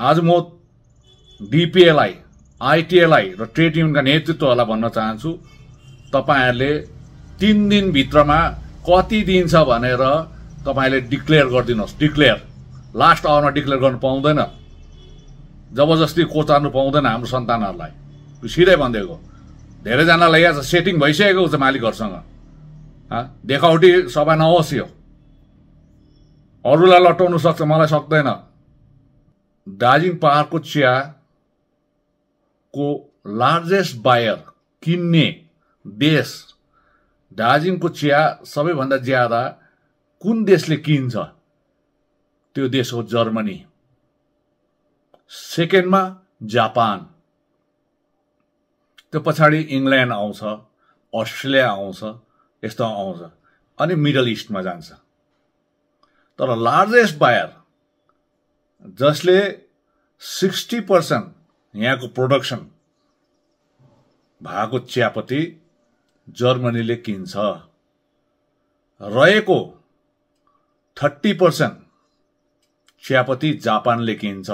आज म डिपिएलाई आइटिएलाई र ट्रेड युनियनका नेतृत्वहरूलाई भन्न चाहन्छु तपाईँहरूले तिन दिनभित्रमा कति दिन छ भनेर तपाईँले डिक्लेयर गरिदिनुहोस् डिक्लेयर लास्ट आवरमा डिक्लेयर गर्नु पाउँदैन जबरजस्ती कोचार्नु पाउँदैन हाम्रो सन्तानहरूलाई सिधै भनिदिएको धेरैजनालाई यहाँ सेटिङ भइसकेको छ मालिकहरूसँग देखावटी सभा नहोस् यो अरूलाई लटाउनु सक्छ मलाई सक्दैन दार्जिलिङ पहाडको चियाको लार्जेस्ट बायर किन्ने देश दार्जिलिङको चिया सबैभन्दा ज्यादा कुन देशले किन्छ त्यो देश हो जर्मनी सेकेन्डमा जापान त्यो पछाडि इङ्ल्यान्ड आउँछ अस्ट्रेलिया आउँछ यस्तो आउँछ अनि मिडल इस्टमा जान्छ तर लार्जेस्ट बायर जसले सिक्सटी पर्सेन्ट यहाँको प्रोडक्सन भएको चियापत्ती जर्मनीले किन्छ रहेको थर्टी पर्सेन्ट चियापत्ती जापानले किन्छ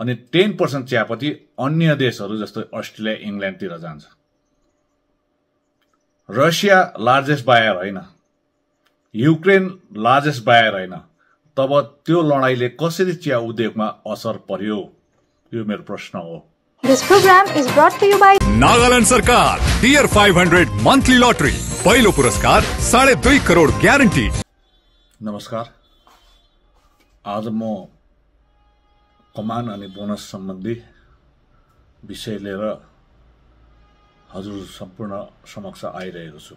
अनि टेन पर्सेन्ट चियापत्ती अन्य देशहरू जस्तै अस्ट्रेलिया इङ्ल्यान्डतिर जान्छ रसिया लार्जेस्ट बायर होइन युक्रेन लार्जेस्ट बायर होइन तब त्यो लडाईँले कसरी चिया उद्योगमा असर पर्यो यो मेरो प्रश्न हो This program is brought to you by Nagaland सरकार डियर 500 मन्थली लटरी पहिलो पुरस्कार साढे दुई करोड ग्यारेन्टी नमस्कार आज म कमान अनि बोनस सम्बन्धी विषय लिएर हजुर सम्पूर्ण समक्ष आइरहेको छु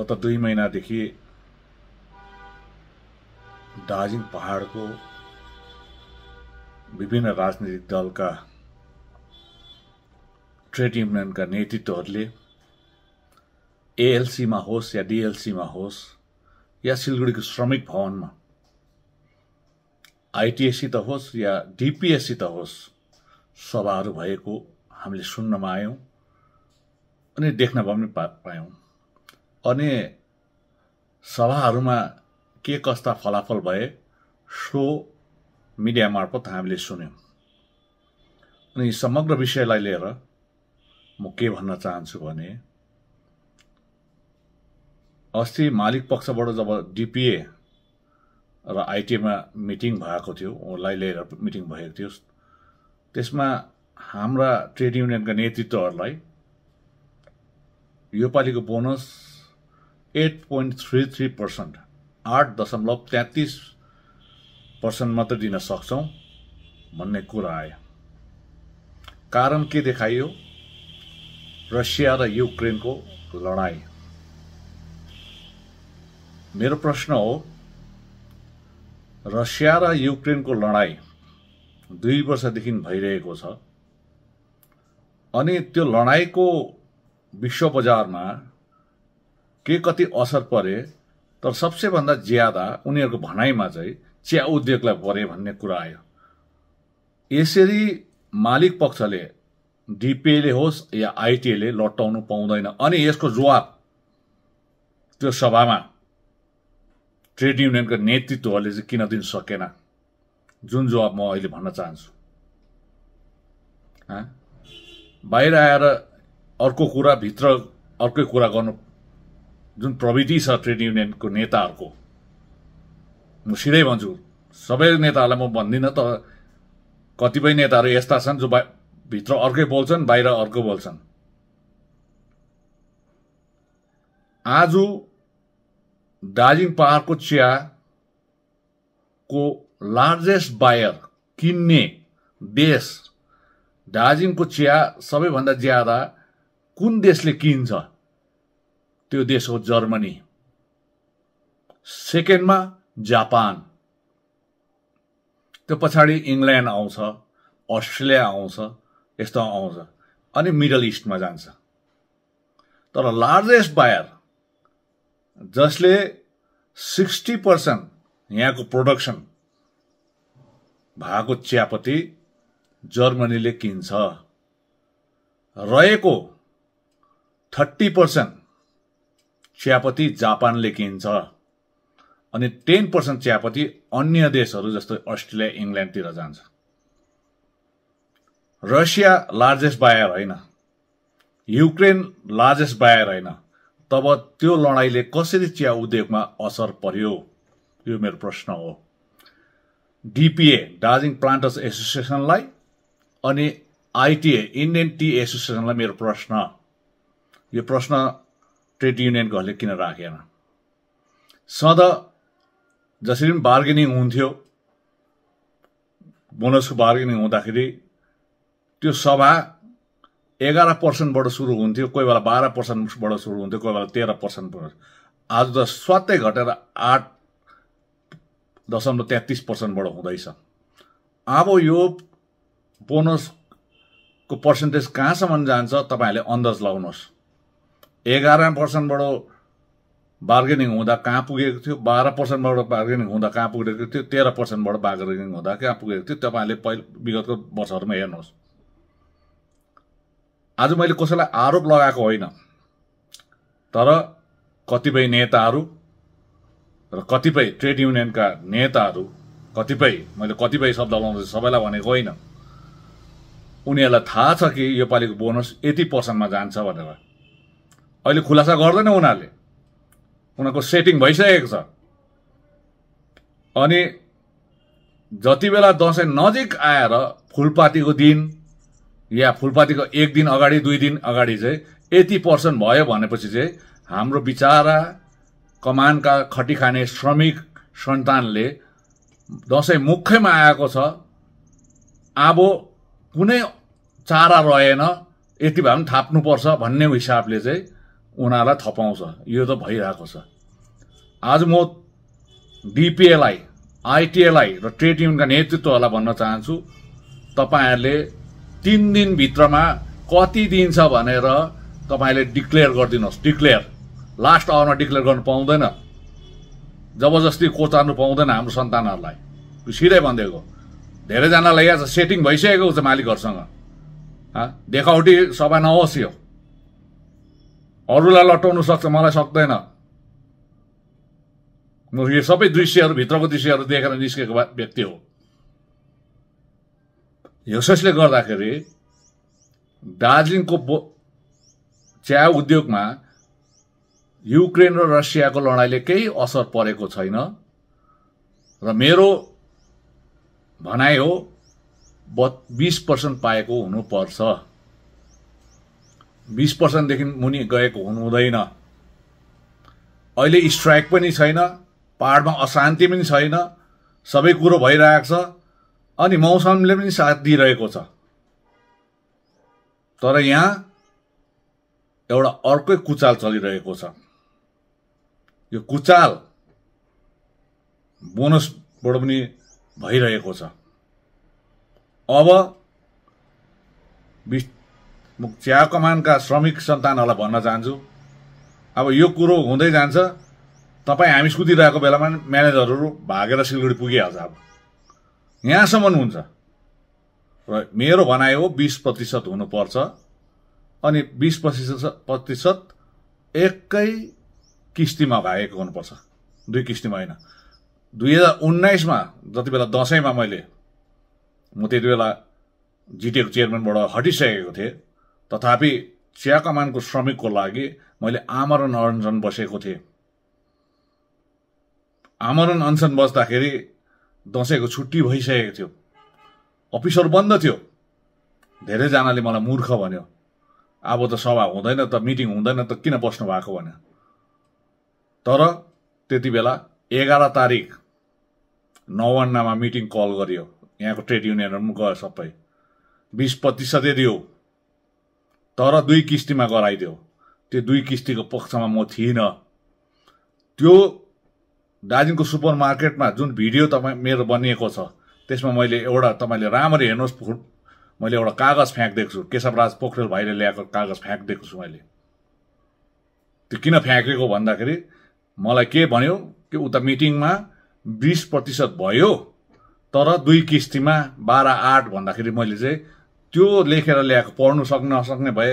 गत दुई महिनादेखि दार्जिलिङ पहाडको विभिन्न राजनीतिक दलका ट्रेड युनियनका नेतृत्वहरूले एएलसीमा होस् या डिएलसीमा होस् या सिलगढीको श्रमिक भवनमा आइटिएससी त होस् या डिपिएससी त होस् सभाहरू भएको हामीले सुन्नमा आयौँ अनि देख्न पनि पा पायौँ अनि सभाहरूमा के कस्ता फलाफल भए सो मिडिया मार्फत हामीले सुन्यौँ अनि समग्र विषयलाई लिएर म के भन्न चाहन्छु भने अस्ति मालिक पक्षबाट जब डिपिए र आइटिएमा मिटिङ भएको थियो उसलाई लिएर मिटिङ भएको थियो त्यसमा हाम्रा ट्रेड युनियनका नेतृत्वहरूलाई योपालिको bonus eight point three three percent आठ दशमलव तेत्तिस पर्सेन्ट मात्रै दिन सक्छौँ भन्ने कुरा आयो कारण के देखाइयो रसिया र युक्रेनको लडाइँ मेरो प्रश्न हो रसिया र युक्रेनको लडाइँ दुई वर्षदेखि भइरहेको छ अनि त्यो लडाइँको विश्व बजारमा के कति असर परे तर सबसे ज्यादा उनीहरूको भनाइमा चाहिँ चिया उद्योगलाई परे भन्ने कुरा आयो यसरी मालिक पक्षले डिपिएले होस् या आइटिएले लट्टाउनु पाउँदैन अनि यसको जवाब त्यो सभामा ट्रेड युनियनको नेतृत्वहरूले चाहिँ किन दिन सकेन जुन जवाब म अहिले भन्न चाहन्छु बाहिर आएर अर्को कुरा भित्र अर्कै कुरा गर्नु जुन प्रविधि छ ट्रेड युनियनको नेताहरूको म सिधै भन्छु सबै नेताहरूलाई म भन्दिनँ त कतिपय नेताहरू यस्ता छन् जो भित्र अर्कै बोल्छन् बाहिर अर्को बोल्छन् आज दार्जिलिङ पहाडको चियाको लार्जेस्ट बायर किन्ने देश दार्जिलिङको चिया सबैभन्दा ज्यादा कुन देशले किन्छ त्यो देश हो जर्मनी सेकेन्डमा जापान त्यो पछाडि इङ्ल्यान्ड आउँछ अस्ट्रेलिया आउँछ यस्तो आउँछ अनि मिडल इस्टमा जान्छ तर लार्जेस्ट बायर जसले सिक्सटी पर्सेन्ट यहाँको प्रोडक्सन भएको चियापत्ती जर्मनीले किन्छ रहेको थर्टी पर्सेन्ट चियापत्ती जापानले किन्छ अनि टेन पर्सेन्ट चियापत्ती अन्य देशहरू जस्तै अस्ट्रेलिया इङ्ल्यान्डतिर जान्छ रसिया लार्जेस्ट बायर होइन युक्रेन लार्जेस्ट बायर होइन तब त्यो लडाइँले कसरी चिया उद्योगमा असर पर्यो यो मेरो प्रश्न हो डिपिए दार्जिलिङ प्लान्टर्स एसोसिएसनलाई अनि आइटिए इन्डियन टी एसोसिएसनलाई मेरो प्रश्न यो प्रश्न ट्रेड युनियनकोहरूले किन राखेन सधैँ जसरी पनि बार्गेनिङ हुन्थ्यो बोनसको बार्गेनिङ हुँदाखेरि त्यो सभा एघार पर्सेन्टबाट सुरु हुन्थ्यो कोही बेला बाह्र पर्सेन्टबाट सुरु हुन्थ्यो कोही बेला तेह्र पर्सेन्टबाट आज त स्वात्तै घटेर आठ दशमलव तेत्तिस पर्सेन्टबाट हुँदैछ अब यो बोनसको पर्सेन्टेज कहाँसम्म जान्छ तपाईँहरूले अन्दाज लगाउनुहोस् एघार पर्सेन्टबाट बार्गेनिङ हुँदा कहाँ पुगेको थियो बाह्र पर्सेन्टबाट बार्गेनिङ हुँदा कहाँ पुगेको थियो तेह्र पर्सेन्टबाट बार्गेनिङ हुँदा कहाँ पुगेको थियो तपाईँहरूले पहिलो विगतको वर्षहरूमा हेर्नुहोस् आज मैले कसैलाई आरोप लगाएको होइन तर कतिपय नेताहरू र कतिपय ट्रेड युनियनका नेताहरू कतिपय मैले कतिपय शब्द लगाउँदैछु सबैलाई भनेको होइन उनीहरूलाई थाहा छ कि योपालिको बोनस यति पर्सेन्टमा जान्छ भनेर अहिले खुलासा गर्दैन उनीहरूले उनीहरूको सेटिङ भइसकेको छ अनि जति बेला दसैँ नजिक आएर फुलपातीको दिन या फुलपातीको एक दिन अगाडि दुई दिन अगाडि चाहिँ यति पर्सेन्ट भयो भनेपछि चाहिँ हाम्रो बिचारा कमानका खटिखाने श्रमिक सन्तानले दसैँ मुख्यमा आएको छ अब कुनै चारा रहेन यति भए पनि थाप्नुपर्छ भन्ने हिसाबले चाहिँ उनीहरूलाई थपाउँछ यो त भइरहेको छ आज म डिपिएलाई आइटिएलाई र ट्रेड युनियनका नेतृत्वहरूलाई भन्न चाहन्छु तपाईँहरूले तिन दिनभित्रमा कति दिन छ भनेर तपाईँले डिक्लेयर गरिदिनुहोस् डिक्लेयर लास्ट आवरमा डिक्लेयर गर्नु पाउँदैन जबरजस्ती कोचार्नु पाउँदैन हाम्रो सन्तानहरूलाई सिधै भनिदिएको धेरैजनालाई यहाँ सेटिङ भइसकेको छ मालिकहरूसँग देखावटी सभा नहोस् यो अरूलाई लटाउनु सक्छ मलाई सक्दैन म यो सबै दृश्यहरू भित्रको दृश्यहरू देखेर निस्केको व्यक्ति हो यसले गर्दाखेरि दार्जिलिङको बो चिया उद्योगमा युक्रेन र रसियाको लडाइँले केही असर परेको छैन र मेरो भनाइ हो ब बिस पर्सेन्ट पाएको हुनुपर्छ बिस पर्सेन्टदेखि मुनि गएको हुनु हुँदैन अहिले स्ट्राइक पनि छैन पाहाडमा अशान्ति पनि छैन सबै कुरो भइरहेको छ अनि मौसमले पनि साथ दिइरहेको छ तर यहाँ एउटा अर्कै कुचाल चलिरहेको छ यो कुचाल बोनसबाट पनि भइरहेको छ अब बिस म चिया कमानका श्रमिक सन्तानहरूलाई भन्न चाहन्छु अब यो कुरो हुँदै जान्छ तपाईँ हामी कुदिरहेको बेलामा म्यानेजरहरू भागेर सिलगढी पुगिहाल्छ अब यहाँसम्म हुन्छ र मेरो भनाइ हो बिस प्रतिशत हुनुपर्छ अनि बिस प्रतिशत प्रतिशत एकै किस्तीमा भागेको हुनुपर्छ दुई किस्तीमा होइन दुई हजार उन्नाइसमा जति बेला दसैँमा मैले म त्यति बेला जिटिएको चेयरम्यानबाट हटिसकेको थिएँ तथापि चिया कमानको श्रमिकको लागि मैले आमरण अनसन बसेको थिएँ आमरण अनसन बस्दाखेरि दसैँको छुट्टी भइसकेको थियो अफिसहरू बन्द थियो धेरैजनाले मलाई मूर्ख भन्यो अब त सभा हुँदैन त मिटिङ हुँदैन त किन बस्नु भएको भन्यो तर त्यति बेला एघार तारिक नवन्नामा मिटिङ कल गरियो यहाँको ट्रेड युनियनहरू पनि गयो सबै बिस प्रतिशतै दियो तर दुई किस्तीमा गराइदियो त्यो दुई किस्तीको पक्षमा म थिइनँ त्यो दार्जिलिङको सुपर मार्केटमा जुन भिडियो तपाईँ मेरो बनिएको छ त्यसमा मैले एउटा तपाईँले राम्ररी हेर्नुहोस् मैले एउटा कागज फ्याँकिदिएको छु केशवराज पोखरेल भाइले ल्याएको कागज फ्याँकिदिएको छु मैले त्यो किन फ्याँकेको भन्दाखेरि मलाई के भन्यो कि उता मिटिङमा बिस प्रतिशत भयो तर दुई किस्तीमा बाह्र आठ भन्दाखेरि मैले चाहिँ त्यो लेखेर ल्याएको पढ्नु सक्नु नसक्ने भए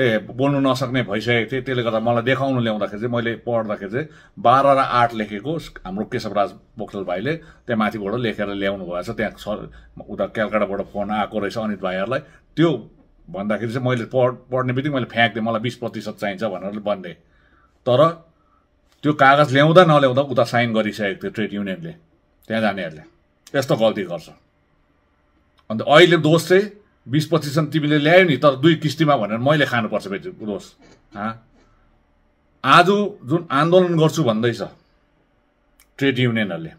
ए बोल्नु नसक्ने भइसकेको थिएँ त्यसले गर्दा मलाई देखाउनु ल्याउँदाखेरि चाहिँ मैले पढ्दाखेरि चाहिँ बाह्र र आठ लेखेको हाम्रो केशवराज पोखरेल भाइले त्यहाँ माथिबाट लेखेर ल्याउनु भएछ त्यहाँ सर उता कलकत्ताबाट फोन आएको रहेछ अनित भाइहरूलाई त्यो भन्दाखेरि चाहिँ मैले पढ पढ्ने बित्तिकै मैले फ्याँक्दिएँ मलाई बिस प्रतिशत चाहिन्छ भनेर भनिदिएँ तर त्यो कागज ल्याउँदा नल्याउँदा उता साइन गरिसकेको थियो ट्रेड युनियनले त्यहाँ जानेहरूले यस्तो गल्ती गर्छ अन्त अहिले दोष चाहिँ बिस पच्चिससम्म तिमीले ल्यायौ नि तर दुई किस्तीमा भनेर मैले खानुपर्छ बेटी रोज आज जुन आन्दोलन गर्छु भन्दैछ ट्रेड युनियनहरूले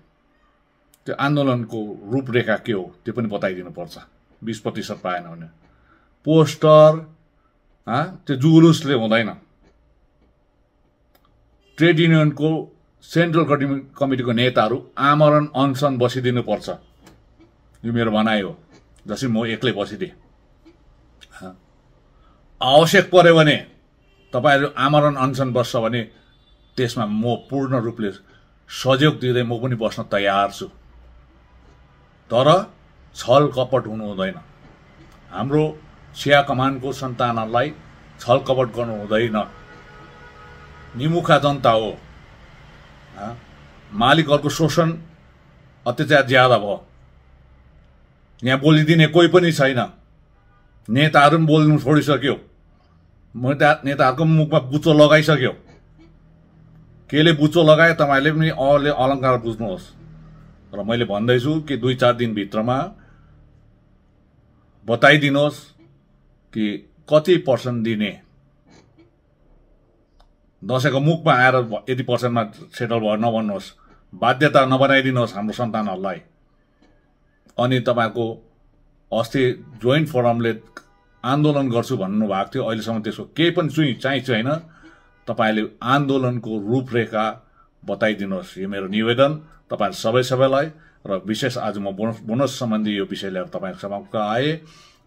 त्यो आन्दोलनको रूपरेखा के हो त्यो पनि बताइदिनुपर्छ बिस प्रतिशत पाएन भने पोस्टर त्यो जुलुसले हुँदैन ट्रेड युनियनको सेन्ट्रल कटि कमिटीको नेताहरू आमरण अनसन पर्छ यो मेरो भनाइ हो जसरी म एक्लै बसिदिएँ आवश्यक पऱ्यो भने तपाईँहरू आमरण अनसन बस्छ भने त्यसमा म पूर्ण रूपले सहयोग दिँदै म पनि बस्न तयार छु तर छल कपट हुनु हुँदैन हाम्रो चिया कमानको सन्तानहरूलाई छल कपट गर्नु हुँदैन निमुखा जनता हो मालिकहरूको शोषण अत्याचार ज्यादा भयो यहाँ बोलिदिने कोही पनि छैन नेताहरू पनि बोल्नु छोडिसक्यो नेताहरूको मुखमा बुच्चो लगाइसक्यो केले बुच्चो लगायो तपाईँहरूले पनि अले अलङ्कार बुझ्नुहोस् र मैले भन्दैछु कि दुई चार दिनभित्रमा बताइदिनुहोस् कि कति पर्सेन्ट दिने दसैँको मुखमा आएर यति पर्सेन्टमा सेटल भयो नभन्नुहोस् बाध्यता नबनाइदिनुहोस् हाम्रो सन्तानहरूलाई अनि तपाईँको अस्ति जोइन्ट फोरमले आन्दोलन गर्छु भन्नुभएको थियो अहिलेसम्म त्यसको केही पनि चुइँ चाहिँ छैन तपाईँले आन्दोलनको रूपरेखा बताइदिनुहोस् यो मेरो निवेदन तपाईँहरू सबै सबैलाई र विशेष आज म बोनस बोनस सम्बन्धी यो विषय लिएर तपाईँको समक्ष आएँ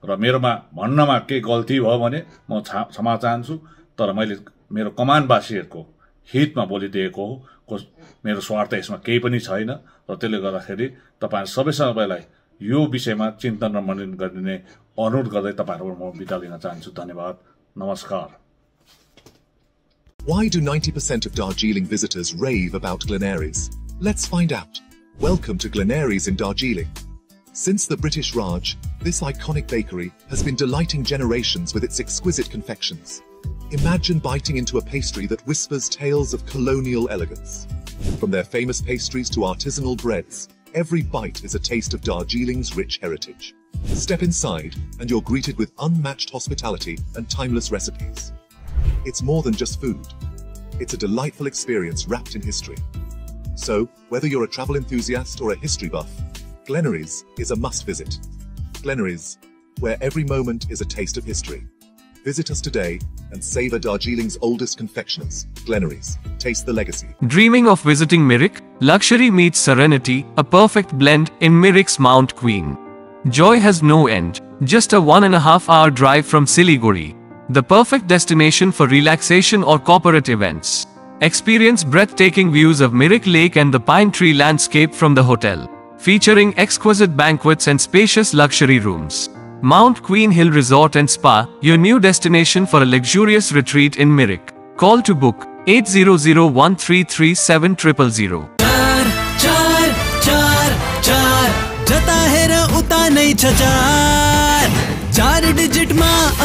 र मेरोमा भन्नमा केही गल्ती भयो भने म क्षमा चाहन्छु तर मैले मेरो कमानवासीहरूको हितमा बोलिदिएको हो मेरो स्वार्थ यसमा केही पनि छैन र त्यसले गर्दाखेरि तपाईँ सबै सबैलाई यो विषयमा चिन्तन र मनन अनुरोध गर्दै म बिदा लिन चाहन्छु धन्यवाद नमस्कार Why do 90% of Darjeeling visitors rave about Glenares? Let's find out. Welcome to Glenares in Darjeeling. Since the British Raj, this iconic bakery has been delighting generations with its exquisite confections. Imagine biting into a pastry that whispers tales of colonial elegance. From their famous pastries to artisanal breads, Every bite is a taste of Darjeeling's rich heritage. Step inside, and you're greeted with unmatched hospitality and timeless recipes. It's more than just food. It's a delightful experience wrapped in history. So, whether you're a travel enthusiast or a history buff, Glenaries is a must visit. Glenaries, where every moment is a taste of history. Visit us today and savor Darjeeling's oldest confectioners, Glenaries. Taste the legacy. Dreaming of visiting Mirik? Luxury meets serenity, a perfect blend in Mirik's Mount Queen. Joy has no end. Just a one and a half hour drive from Siliguri. The perfect destination for relaxation or corporate events. Experience breathtaking views of Mirik Lake and the pine tree landscape from the hotel, featuring exquisite banquets and spacious luxury rooms. Mount Queen Hill Resort and Spa, your new destination for a luxurious retreat in Mirik. Call to book 8001337000. चार चार चार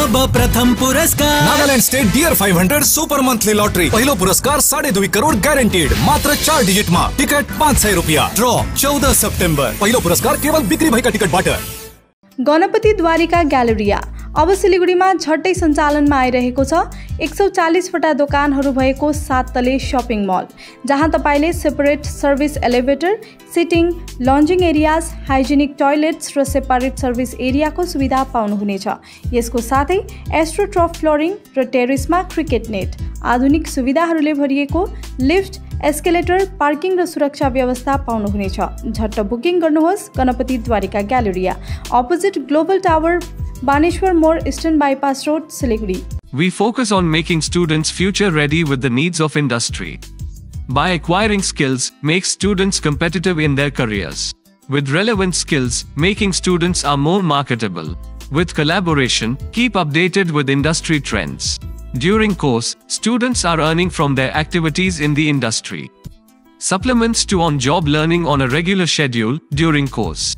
अब प्रथम पुरस्कार state dear 500 super lottery पुरस्कार साढे दुई crore guaranteed मात्र चार डिजिटमा टिकट पांच सौ रुपया ड्रॉ चौदह सेप्टेम्बर पहिलो पुरस्कार केवल बिक्री टिकट बाटर गणपति द्वारिका ग्यालेरिया अब सिलगढीमा झट्टै सञ्चालनमा आइरहेको छ एक सौ चालिसवटा दोकानहरू भएको सात तले सपिङ मल जहाँ तपाईँले separate service elevator sitting lounging areas hygienic toilets र सेपरेट सर्भिस एरियाको सुविधा पाउनुहुनेछ यसको साथै एस्ट्रोट्रफ फ्लोरिङ र टेरिसमा क्रिकेट नेट आधुनिक सुविधाहरूले भरिएको लिफ्ट एस्केलेटर पार्किङ र सुरक्षा व्यवस्था पाउनुहुनेछ झट्ट बुकिङ गर्नुहोस् Ganpati Dwarika Galleria opposite Global Tower Baneshwar मोर Eastern Bypass Road Siliguri We focus on making students future ready with the needs of industry. By acquiring skills, make students competitive in their careers. With relevant skills, making students are more marketable. With collaboration, keep updated with industry trends. During course, students are earning from their activities in the industry. Supplements to on-job learning on a regular schedule, during course.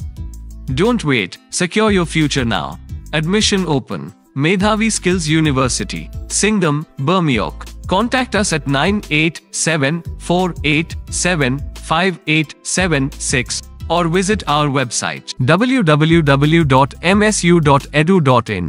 Don't wait, secure your future now. Admission open. Medhavi Skills University, Singham, Bermiok. Contact us at 987-487-5876 or visit our website www.msu.edu.in.